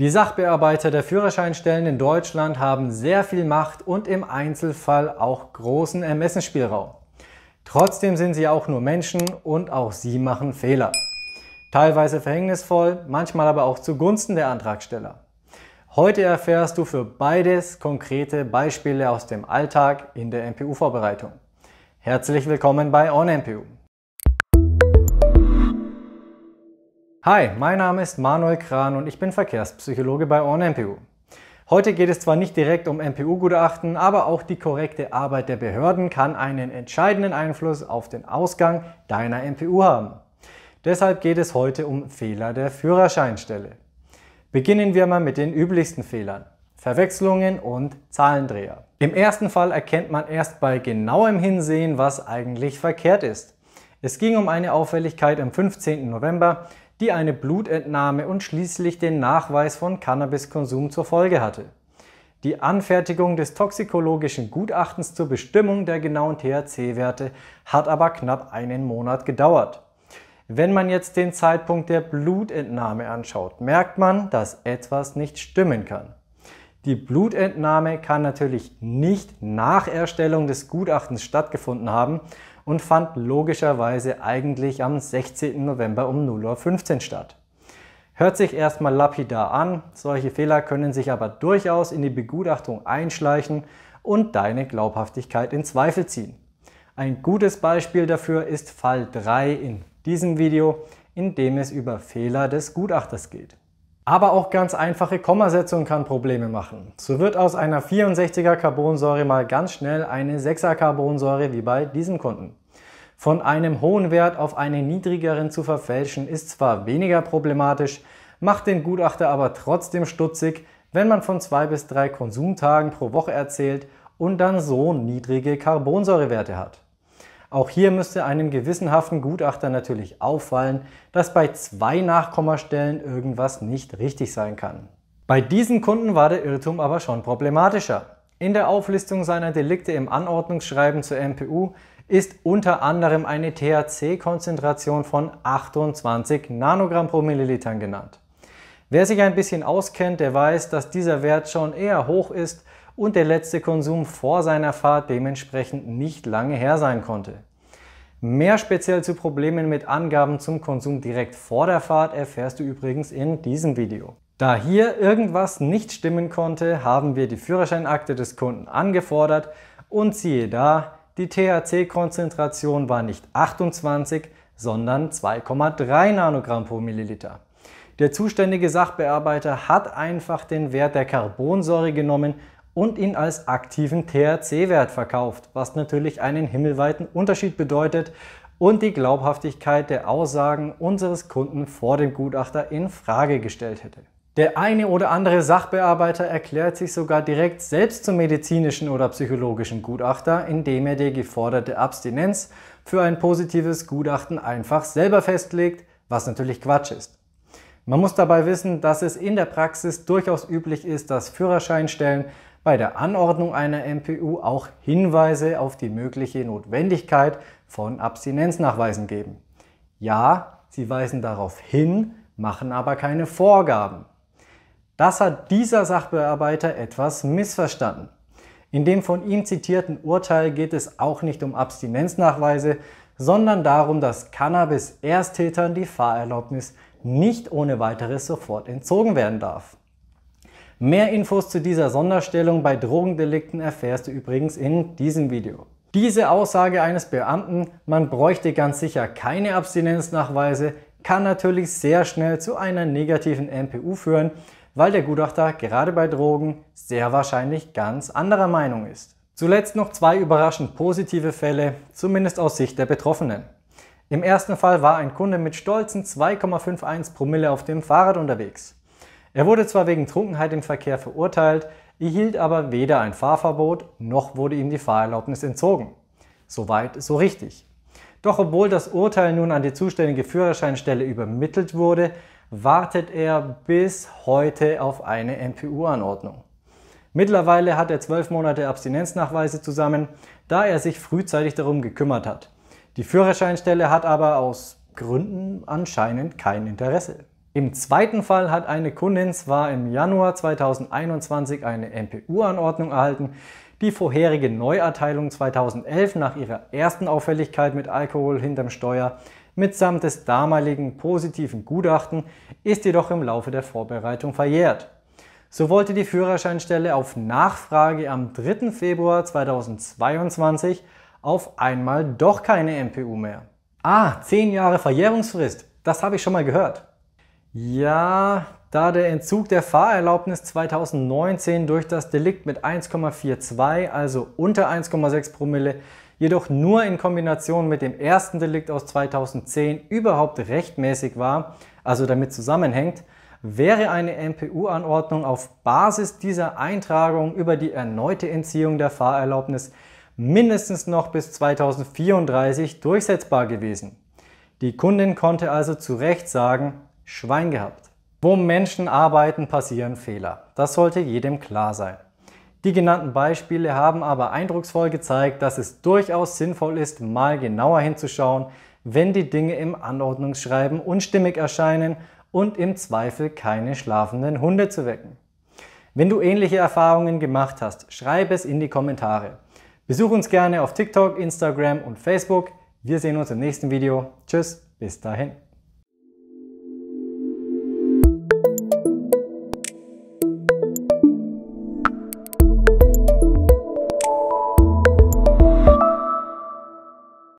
Die Sachbearbeiter der Führerscheinstellen in Deutschland haben sehr viel Macht und im Einzelfall auch großen Ermessensspielraum. Trotzdem sind sie auch nur Menschen und auch sie machen Fehler. Teilweise verhängnisvoll, manchmal aber auch zugunsten der Antragsteller. Heute erfährst du für beides konkrete Beispiele aus dem Alltag in der MPU-Vorbereitung. Herzlich willkommen bei OnMPU. Hi, mein Name ist Manuel Kran und ich bin Verkehrspsychologe bei OnMPU. Heute geht es zwar nicht direkt um MPU-Gutachten, aber auch die korrekte Arbeit der Behörden kann einen entscheidenden Einfluss auf den Ausgang deiner MPU haben. Deshalb geht es heute um Fehler der Führerscheinstelle. Beginnen wir mal mit den üblichsten Fehlern. Verwechslungen und Zahlendreher. Im ersten Fall erkennt man erst bei genauem Hinsehen, was eigentlich verkehrt ist. Es ging um eine Auffälligkeit am 15. November die eine Blutentnahme und schließlich den Nachweis von Cannabiskonsum zur Folge hatte. Die Anfertigung des toxikologischen Gutachtens zur Bestimmung der genauen THC-Werte hat aber knapp einen Monat gedauert. Wenn man jetzt den Zeitpunkt der Blutentnahme anschaut, merkt man, dass etwas nicht stimmen kann. Die Blutentnahme kann natürlich nicht nach Erstellung des Gutachtens stattgefunden haben, und fand logischerweise eigentlich am 16. November um 0.15 Uhr statt. Hört sich erstmal lapidar an, solche Fehler können sich aber durchaus in die Begutachtung einschleichen und deine Glaubhaftigkeit in Zweifel ziehen. Ein gutes Beispiel dafür ist Fall 3 in diesem Video, in dem es über Fehler des Gutachters geht. Aber auch ganz einfache Kommasetzung kann Probleme machen. So wird aus einer 64er Carbonsäure mal ganz schnell eine 6er Carbonsäure wie bei diesem Kunden. Von einem hohen Wert auf einen niedrigeren zu verfälschen ist zwar weniger problematisch, macht den Gutachter aber trotzdem stutzig, wenn man von zwei bis drei Konsumtagen pro Woche erzählt und dann so niedrige Carbonsäurewerte hat. Auch hier müsste einem gewissenhaften Gutachter natürlich auffallen, dass bei zwei Nachkommastellen irgendwas nicht richtig sein kann. Bei diesen Kunden war der Irrtum aber schon problematischer. In der Auflistung seiner Delikte im Anordnungsschreiben zur MPU ist unter anderem eine THC-Konzentration von 28 Nanogramm pro Milliliter genannt. Wer sich ein bisschen auskennt, der weiß, dass dieser Wert schon eher hoch ist und der letzte Konsum vor seiner Fahrt dementsprechend nicht lange her sein konnte. Mehr speziell zu Problemen mit Angaben zum Konsum direkt vor der Fahrt erfährst du übrigens in diesem Video. Da hier irgendwas nicht stimmen konnte, haben wir die Führerscheinakte des Kunden angefordert und siehe da, die THC-Konzentration war nicht 28, sondern 2,3 Nanogramm pro Milliliter. Der zuständige Sachbearbeiter hat einfach den Wert der Carbonsäure genommen und ihn als aktiven THC-Wert verkauft, was natürlich einen himmelweiten Unterschied bedeutet und die Glaubhaftigkeit der Aussagen unseres Kunden vor dem Gutachter in Frage gestellt hätte. Der eine oder andere Sachbearbeiter erklärt sich sogar direkt selbst zum medizinischen oder psychologischen Gutachter, indem er die geforderte Abstinenz für ein positives Gutachten einfach selber festlegt, was natürlich Quatsch ist. Man muss dabei wissen, dass es in der Praxis durchaus üblich ist, dass Führerscheinstellen bei der Anordnung einer MPU auch Hinweise auf die mögliche Notwendigkeit von Abstinenznachweisen geben. Ja, sie weisen darauf hin, machen aber keine Vorgaben. Das hat dieser Sachbearbeiter etwas missverstanden. In dem von ihm zitierten Urteil geht es auch nicht um Abstinenznachweise, sondern darum, dass Cannabis-Ersttätern die Fahrerlaubnis nicht ohne weiteres sofort entzogen werden darf. Mehr Infos zu dieser Sonderstellung bei Drogendelikten erfährst du übrigens in diesem Video. Diese Aussage eines Beamten, man bräuchte ganz sicher keine Abstinenznachweise, kann natürlich sehr schnell zu einer negativen MPU führen, weil der Gutachter gerade bei Drogen sehr wahrscheinlich ganz anderer Meinung ist. Zuletzt noch zwei überraschend positive Fälle, zumindest aus Sicht der Betroffenen. Im ersten Fall war ein Kunde mit stolzen 2,51 Promille auf dem Fahrrad unterwegs. Er wurde zwar wegen Trunkenheit im Verkehr verurteilt, erhielt aber weder ein Fahrverbot noch wurde ihm die Fahrerlaubnis entzogen. Soweit so richtig. Doch obwohl das Urteil nun an die zuständige Führerscheinstelle übermittelt wurde, wartet er bis heute auf eine MPU-Anordnung. Mittlerweile hat er zwölf Monate Abstinenznachweise zusammen, da er sich frühzeitig darum gekümmert hat. Die Führerscheinstelle hat aber aus Gründen anscheinend kein Interesse. Im zweiten Fall hat eine Kundin zwar im Januar 2021 eine MPU-Anordnung erhalten, die vorherige Neuerteilung 2011 nach ihrer ersten Auffälligkeit mit Alkohol hinterm Steuer mitsamt des damaligen positiven Gutachten ist jedoch im Laufe der Vorbereitung verjährt. So wollte die Führerscheinstelle auf Nachfrage am 3. Februar 2022 auf einmal doch keine MPU mehr. Ah, 10 Jahre Verjährungsfrist, das habe ich schon mal gehört. Ja, da der Entzug der Fahrerlaubnis 2019 durch das Delikt mit 1,42, also unter 1,6 Promille, jedoch nur in Kombination mit dem ersten Delikt aus 2010 überhaupt rechtmäßig war, also damit zusammenhängt, Wäre eine MPU-Anordnung auf Basis dieser Eintragung über die erneute Entziehung der Fahrerlaubnis mindestens noch bis 2034 durchsetzbar gewesen. Die Kundin konnte also zu Recht sagen, Schwein gehabt. Wo Menschen arbeiten, passieren Fehler. Das sollte jedem klar sein. Die genannten Beispiele haben aber eindrucksvoll gezeigt, dass es durchaus sinnvoll ist, mal genauer hinzuschauen, wenn die Dinge im Anordnungsschreiben unstimmig erscheinen und im Zweifel keine schlafenden Hunde zu wecken. Wenn du ähnliche Erfahrungen gemacht hast, schreib es in die Kommentare. Besuch uns gerne auf TikTok, Instagram und Facebook. Wir sehen uns im nächsten Video. Tschüss, bis dahin.